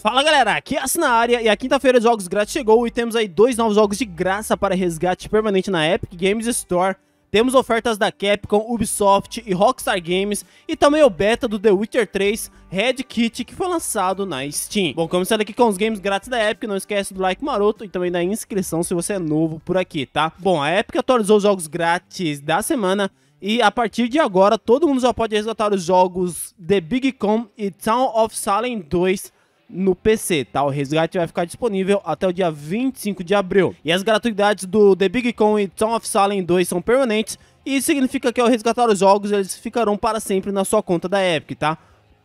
Fala galera, aqui é na área e a quinta-feira de jogos grátis chegou e temos aí dois novos jogos de graça para resgate permanente na Epic Games Store. Temos ofertas da Capcom, Ubisoft e Rockstar Games e também o beta do The Witcher 3 Red Kit que foi lançado na Steam. Bom, começando aqui com os games grátis da Epic, não esquece do like maroto e também da inscrição se você é novo por aqui, tá? Bom, a Epic atualizou os jogos grátis da semana e a partir de agora todo mundo já pode resgatar os jogos The Big Com e Town of Salem 2 no PC, tá? O resgate vai ficar disponível até o dia 25 de abril. E as gratuidades do The Big Con e Tomb of Salem 2 são permanentes, e isso significa que ao resgatar os jogos, eles ficarão para sempre na sua conta da Epic, tá?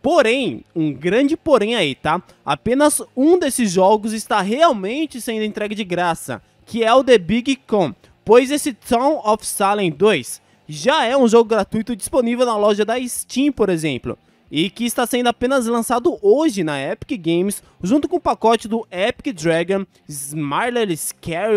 Porém, um grande porém aí, tá? Apenas um desses jogos está realmente sendo entregue de graça, que é o The Big Con, pois esse Tomb of Salem 2 já é um jogo gratuito disponível na loja da Steam, por exemplo e que está sendo apenas lançado hoje na Epic Games, junto com o pacote do Epic Dragon Smiler Scary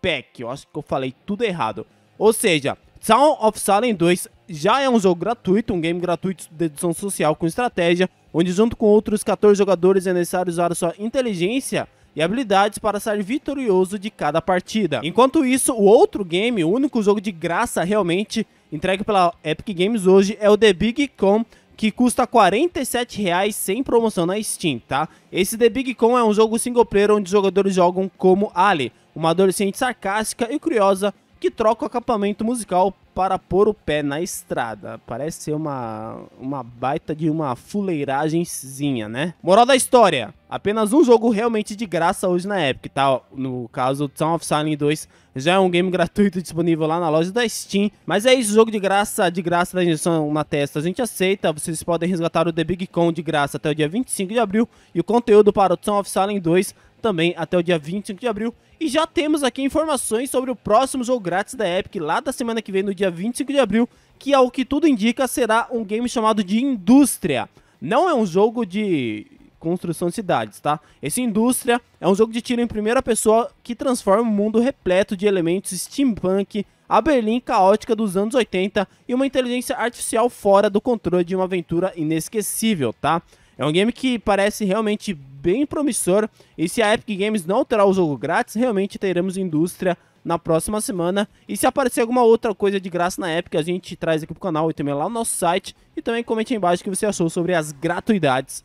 Pack. Eu acho que eu falei tudo errado. Ou seja, Sound of Salem 2 já é um jogo gratuito, um game gratuito de edição social com estratégia, onde junto com outros 14 jogadores é necessário usar sua inteligência e habilidades para sair vitorioso de cada partida. Enquanto isso, o outro game, o único jogo de graça realmente entregue pela Epic Games hoje é o The Big Con que custa R$ 47,00 sem promoção na Steam, tá? Esse The Big Con é um jogo single player onde os jogadores jogam como Ali, uma adolescente sarcástica e curiosa que troca o acampamento musical para pôr o pé na estrada. Parece ser uma, uma baita de uma fuleiragemzinha, né? Moral da história: apenas um jogo realmente de graça hoje na Epic, tá? No caso, Sound of Silent 2 já é um game gratuito disponível lá na loja da Steam. Mas é isso, jogo de graça, de graça da injeção na testa, a gente aceita. Vocês podem resgatar o The Big Con de graça até o dia 25 de abril e o conteúdo para o Sound of Silent 2 também até o dia 25 de abril. E já temos aqui informações sobre o próximo jogo grátis da Epic, lá da semana que vem, no dia 25 de abril, que ao que tudo indica será um game chamado de Indústria. Não é um jogo de construção de cidades, tá? Esse Indústria é um jogo de tiro em primeira pessoa que transforma um mundo repleto de elementos steampunk, a Berlim caótica dos anos 80 e uma inteligência artificial fora do controle de uma aventura inesquecível, tá? É um game que parece realmente bem promissor e se a Epic Games não terá o jogo grátis, realmente teremos indústria na próxima semana. E se aparecer alguma outra coisa de graça na Epic, a gente traz aqui pro canal e também lá no nosso site. E também comente aí embaixo o que você achou sobre as gratuidades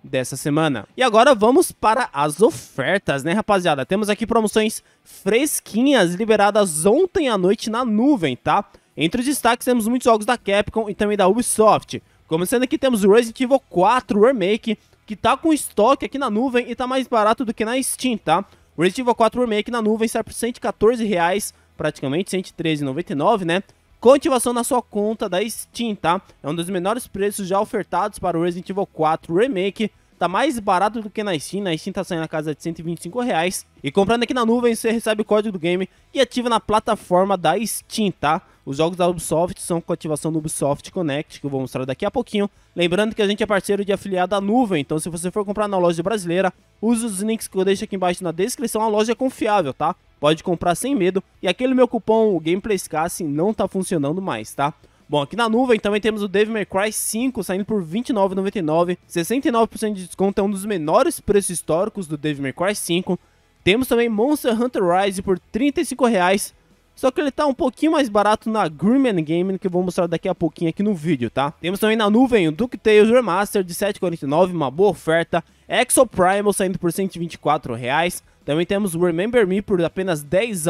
dessa semana. E agora vamos para as ofertas, né, rapaziada? Temos aqui promoções fresquinhas liberadas ontem à noite na nuvem, tá? Entre os destaques temos muitos jogos da Capcom e também da Ubisoft. Começando aqui temos o Resident Evil 4 Remake, que tá com estoque aqui na nuvem e tá mais barato do que na Steam, tá? O Resident Evil 4 Remake na nuvem sai por R$ reais praticamente R$ 113,99, né? ativação na sua conta da Steam, tá? É um dos menores preços já ofertados para o Resident Evil 4 Remake, tá mais barato do que na Steam. Na Steam tá saindo na casa de 125 reais. E comprando aqui na nuvem, você recebe o código do game e ativa na plataforma da Steam, tá? Os jogos da Ubisoft são com ativação do Ubisoft Connect, que eu vou mostrar daqui a pouquinho. Lembrando que a gente é parceiro de afiliado da nuvem, então se você for comprar na loja brasileira, use os links que eu deixo aqui embaixo na descrição, a loja é confiável, tá? Pode comprar sem medo. E aquele meu cupom, o GameplaysCast, não tá funcionando mais, tá? Bom, aqui na nuvem também temos o Devil May Cry 5 saindo por R$ 29,99, 69% de desconto, é um dos menores preços históricos do Devil May Cry 5. Temos também Monster Hunter Rise por R$ 35,00, só que ele tá um pouquinho mais barato na Grimman Gaming, que eu vou mostrar daqui a pouquinho aqui no vídeo, tá? Temos também na nuvem o Duke Tales Remaster de 7,49, uma boa oferta. Exo Primal saindo por 124 reais. Também temos Remember Me por apenas 10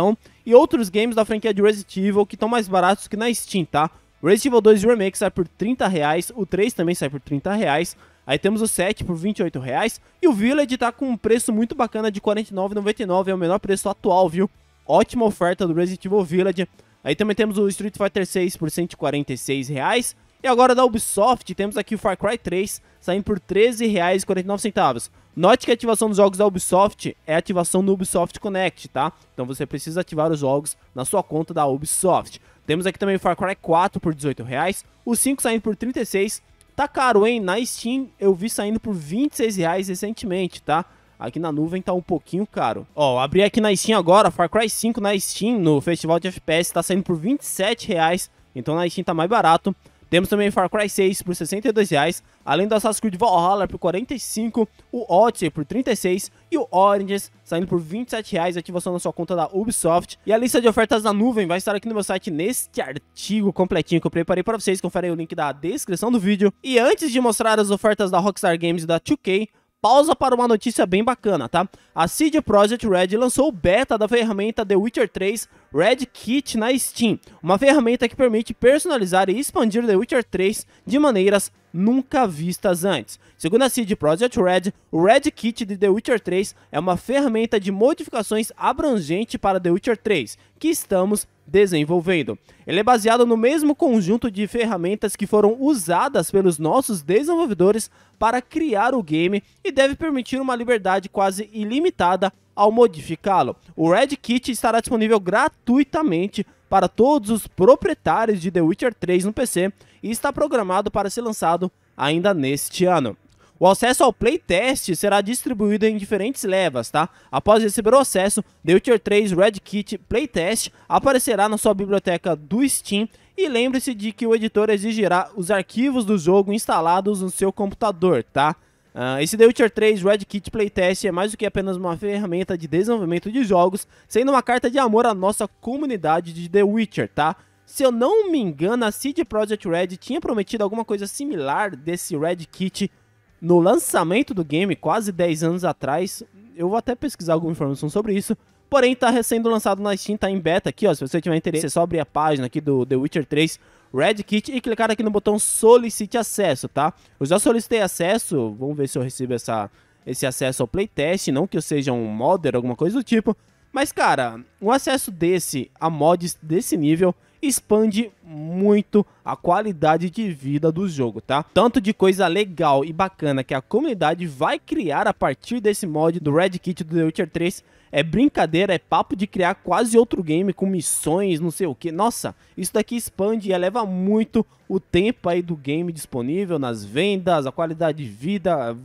e outros games da franquia de Resident Evil que estão mais baratos que na Steam, tá? Resident Evil 2 Remake sai por 30 reais, o 3 também sai por 30 reais, aí temos o 7 por 28 reais, e o Village tá com um preço muito bacana de R$ 49,99, é o menor preço atual, viu? Ótima oferta do Resident Evil Village. Aí também temos o Street Fighter 6 por 146 reais. E agora da Ubisoft temos aqui o Far Cry 3 saindo por R$13,49. Note que a ativação dos jogos da Ubisoft é ativação no Ubisoft Connect, tá? Então você precisa ativar os jogos na sua conta da Ubisoft. Temos aqui também o Far Cry 4 por 18 reais, o 5 saindo por 36. Tá caro, hein? Na Steam eu vi saindo por 26 reais recentemente, tá? Aqui na nuvem tá um pouquinho caro. Ó, abri aqui na Steam agora, Far Cry 5 na Steam, no Festival de FPS, tá saindo por 27 reais. Então na Steam tá mais barato. Temos também Far Cry 6 por R$ 62,00, além do Assassin's Creed Valhalla por R$ 45,00, o Odyssey por R$ 36,00 e o Oranges saindo por R$ 27,00, ativação na sua conta da Ubisoft. E a lista de ofertas na nuvem vai estar aqui no meu site neste artigo completinho que eu preparei para vocês, confere aí o link da descrição do vídeo. E antes de mostrar as ofertas da Rockstar Games e da 2K, Pausa para uma notícia bem bacana, tá? A CD Projekt Red lançou o beta da ferramenta The Witcher 3 Red Kit na Steam, uma ferramenta que permite personalizar e expandir The Witcher 3 de maneiras nunca vistas antes. Segundo a CD Projekt Red, o Red Kit de The Witcher 3 é uma ferramenta de modificações abrangente para The Witcher 3, que estamos desenvolvendo. Ele é baseado no mesmo conjunto de ferramentas que foram usadas pelos nossos desenvolvedores para criar o game e deve permitir uma liberdade quase ilimitada ao modificá-lo. O Red Kit estará disponível gratuitamente para todos os proprietários de The Witcher 3 no PC e está programado para ser lançado ainda neste ano. O acesso ao playtest será distribuído em diferentes levas, tá? Após receber o acesso, The Witcher 3 Red Kit Playtest aparecerá na sua biblioteca do Steam e lembre-se de que o editor exigirá os arquivos do jogo instalados no seu computador, tá? Uh, esse The Witcher 3 Red Kit Playtest é mais do que apenas uma ferramenta de desenvolvimento de jogos, sendo uma carta de amor à nossa comunidade de The Witcher, tá? Se eu não me engano, a CD Projekt Red tinha prometido alguma coisa similar desse Red Kit Playtest no lançamento do game, quase 10 anos atrás, eu vou até pesquisar alguma informação sobre isso, porém está recém lançado na Steam, tá em beta aqui, ó, se você tiver interesse, é só abrir a página aqui do The Witcher 3 Red Kit e clicar aqui no botão solicite acesso, tá? Eu já solicitei acesso, vamos ver se eu recebo essa, esse acesso ao playtest, não que eu seja um modder, alguma coisa do tipo, mas cara, um acesso desse a mods desse nível expande muito a qualidade de vida do jogo, tá? Tanto de coisa legal e bacana que a comunidade vai criar a partir desse mod do Red Kit do The Witcher 3. É brincadeira, é papo de criar quase outro game com missões, não sei o que. Nossa, isso daqui expande e eleva muito o tempo aí do game disponível nas vendas, a qualidade de vida.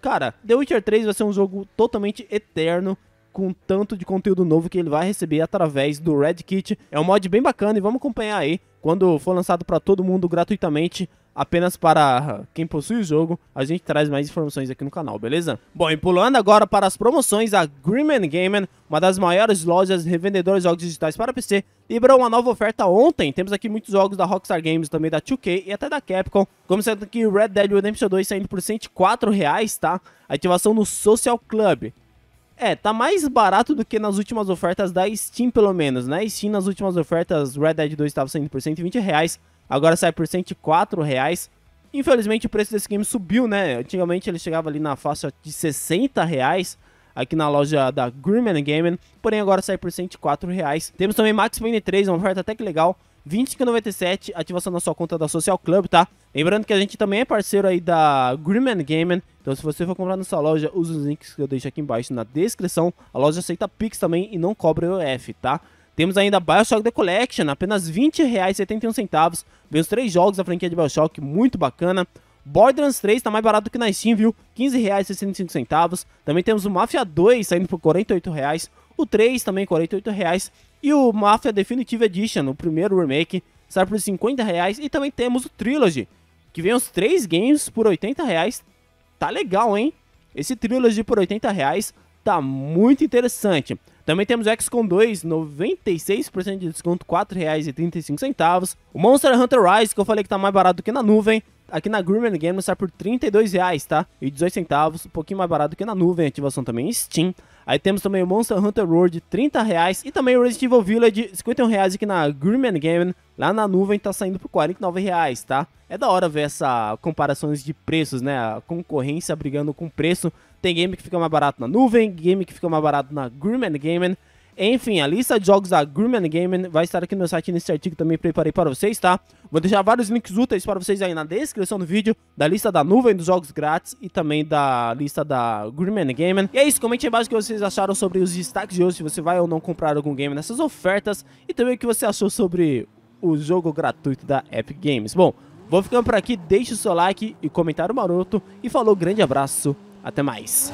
Cara, The Witcher 3 vai ser um jogo totalmente eterno com tanto de conteúdo novo que ele vai receber através do Red Kit. É um mod bem bacana e vamos acompanhar aí quando for lançado para todo mundo gratuitamente apenas para quem possui o jogo, a gente traz mais informações aqui no canal, beleza? Bom, e pulando agora para as promoções, a Greenman Gaming uma das maiores lojas revendedoras de jogos digitais para PC, liberou uma nova oferta ontem. Temos aqui muitos jogos da Rockstar Games, também da 2K e até da Capcom, como sendo aqui Red Dead Redemption 2 saindo por R$104,00, reais, tá? Ativação no Social Club. É, tá mais barato do que nas últimas ofertas da Steam, pelo menos. né? Steam, nas últimas ofertas, Red Dead 2 estava saindo por 120 reais, agora sai por 104 reais. Infelizmente, o preço desse game subiu, né? Antigamente ele chegava ali na faixa de 60 reais aqui na loja da Greenman Gaming, porém agora sai por 104 reais. Temos também Max Payne 3, uma oferta até que legal, 25,97, ativação na sua conta da Social Club, tá? Lembrando que a gente também é parceiro aí da Greenman Gaming, então se você for comprar nessa loja, usa os links que eu deixo aqui embaixo na descrição. A loja aceita Pix também e não cobra IOF, tá? Temos ainda Bioshock The Collection, apenas R$ 20,71. Vem os três jogos da franquia de Bioshock, muito bacana. Borderlands 3 tá mais barato que na Steam, viu? R$ 15,65. Também temos o Mafia 2 saindo por R$ 48,00. O 3 também R$ 48,00. E o Mafia Definitive Edition, o primeiro remake, sai por 50 reais. E também temos o Trilogy, que vem os três games por 80 reais. Tá legal, hein? Esse Trilogy por 80 reais tá muito interessante. Também temos o XCOM 2, 96% de desconto, R$ 4,35. O Monster Hunter Rise, que eu falei que tá mais barato do que na nuvem, aqui na Grumman Game sai por 32 reais, tá? E 18 centavos, um pouquinho mais barato que na nuvem, ativação também Steam. Aí temos também o Monster Hunter World, 30 reais, e também o Resident Evil Village, 51 reais aqui na Grumman Gaming Lá na nuvem tá saindo por 49 reais, tá? É da hora ver essa comparações de preços, né? A concorrência brigando com preço. Tem game que fica mais barato na nuvem, game que fica mais barato na Grumman Gaming. Enfim, a lista de jogos da Grumman Gaming vai estar aqui no meu site nesse artigo também preparei para vocês, tá? Vou deixar vários links úteis para vocês aí na descrição do vídeo, da lista da nuvem dos jogos grátis e também da lista da Grumman Gaming. E é isso, comente aí embaixo o que vocês acharam sobre os destaques de hoje, se você vai ou não comprar algum game nessas ofertas e também o que você achou sobre o jogo gratuito da Epic Games. Bom, vou ficando por aqui, deixe o seu like e comentário maroto e falou, grande abraço, até mais.